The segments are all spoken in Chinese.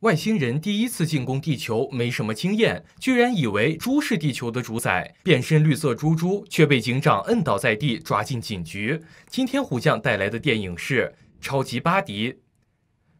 外星人第一次进攻地球，没什么经验，居然以为猪是地球的主宰，变身绿色猪猪，却被警长摁倒在地，抓进警局。今天虎将带来的电影是《超级巴迪》。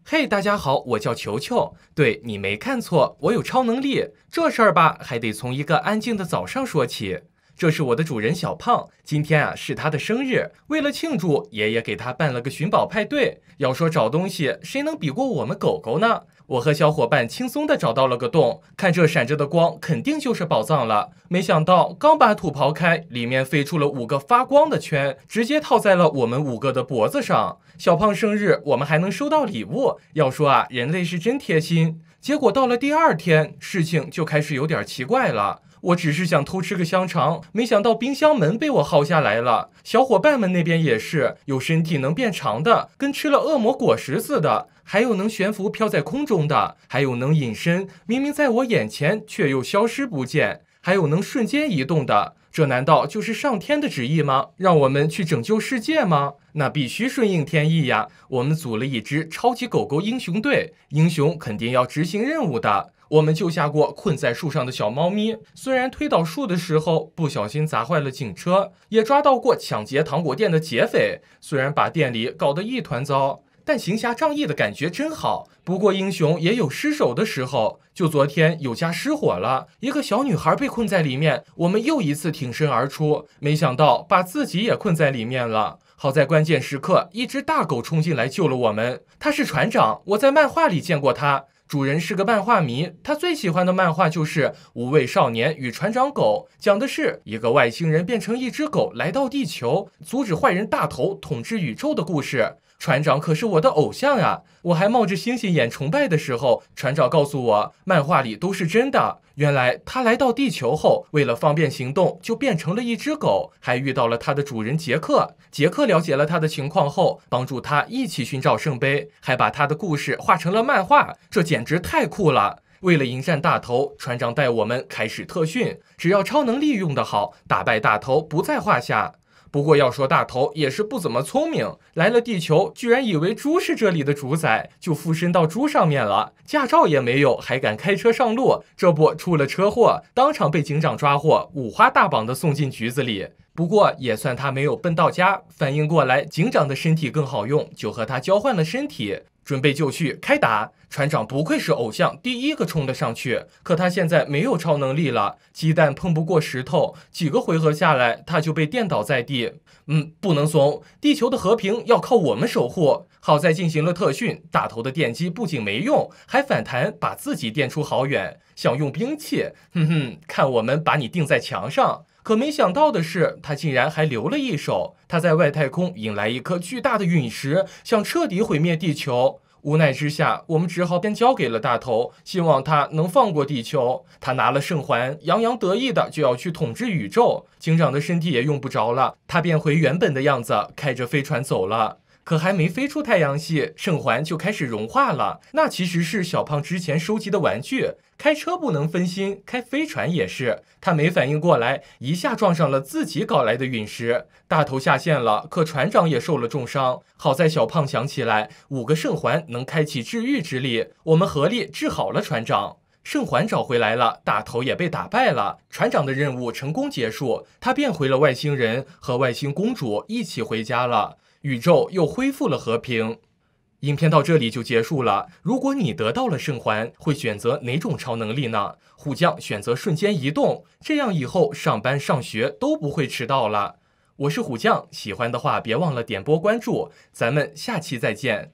嘿，大家好，我叫球球，对你没看错，我有超能力。这事儿吧，还得从一个安静的早上说起。这是我的主人小胖，今天啊是他的生日，为了庆祝，爷爷给他办了个寻宝派对。要说找东西，谁能比过我们狗狗呢？我和小伙伴轻松地找到了个洞，看这闪着的光，肯定就是宝藏了。没想到刚把土刨开，里面飞出了五个发光的圈，直接套在了我们五个的脖子上。小胖生日，我们还能收到礼物。要说啊，人类是真贴心。结果到了第二天，事情就开始有点奇怪了。我只是想偷吃个香肠，没想到冰箱门被我薅下来了。小伙伴们那边也是，有身体能变长的，跟吃了恶魔果实似的；还有能悬浮飘在空中的；还有能隐身，明明在我眼前却又消失不见；还有能瞬间移动的。这难道就是上天的旨意吗？让我们去拯救世界吗？那必须顺应天意呀！我们组了一支超级狗狗英雄队，英雄肯定要执行任务的。我们救下过困在树上的小猫咪，虽然推倒树的时候不小心砸坏了警车，也抓到过抢劫糖果店的劫匪，虽然把店里搞得一团糟，但行侠仗义的感觉真好。不过英雄也有失手的时候，就昨天有家失火了，一个小女孩被困在里面，我们又一次挺身而出，没想到把自己也困在里面了。好在关键时刻，一只大狗冲进来救了我们，他是船长，我在漫画里见过他。主人是个漫画迷，他最喜欢的漫画就是《无畏少年与船长狗》，讲的是一个外星人变成一只狗来到地球，阻止坏人大头统治宇宙的故事。船长可是我的偶像啊！我还冒着星星眼崇拜的时候，船长告诉我，漫画里都是真的。原来他来到地球后，为了方便行动，就变成了一只狗，还遇到了他的主人杰克。杰克了解了他的情况后，帮助他一起寻找圣杯，还把他的故事画成了漫画。这简直太酷了！为了迎战大头，船长带我们开始特训。只要超能力用得好，打败大头不在话下。不过要说大头也是不怎么聪明，来了地球居然以为猪是这里的主宰，就附身到猪上面了，驾照也没有，还敢开车上路，这不出了车祸，当场被警长抓获，五花大绑的送进局子里。不过也算他没有笨到家，反应过来警长的身体更好用，就和他交换了身体。准备就绪，开打！船长不愧是偶像，第一个冲了上去。可他现在没有超能力了，鸡蛋碰不过石头。几个回合下来，他就被电倒在地。嗯，不能怂，地球的和平要靠我们守护。好在进行了特训，大头的电击不仅没用，还反弹，把自己电出好远。想用兵器？哼哼，看我们把你钉在墙上。可没想到的是，他竟然还留了一手。他在外太空引来一颗巨大的陨石，想彻底毁灭地球。无奈之下，我们只好便交给了大头，希望他能放过地球。他拿了圣环，洋洋得意的就要去统治宇宙。警长的身体也用不着了，他变回原本的样子，开着飞船走了。可还没飞出太阳系，圣环就开始融化了。那其实是小胖之前收集的玩具。开车不能分心，开飞船也是。他没反应过来，一下撞上了自己搞来的陨石。大头下线了，可船长也受了重伤。好在小胖想起来，五个圣环能开启治愈之力，我们合力治好了船长。圣环找回来了，大头也被打败了。船长的任务成功结束，他变回了外星人，和外星公主一起回家了。宇宙又恢复了和平，影片到这里就结束了。如果你得到了圣环，会选择哪种超能力呢？虎将选择瞬间移动，这样以后上班上学都不会迟到了。我是虎将，喜欢的话别忘了点波关注，咱们下期再见。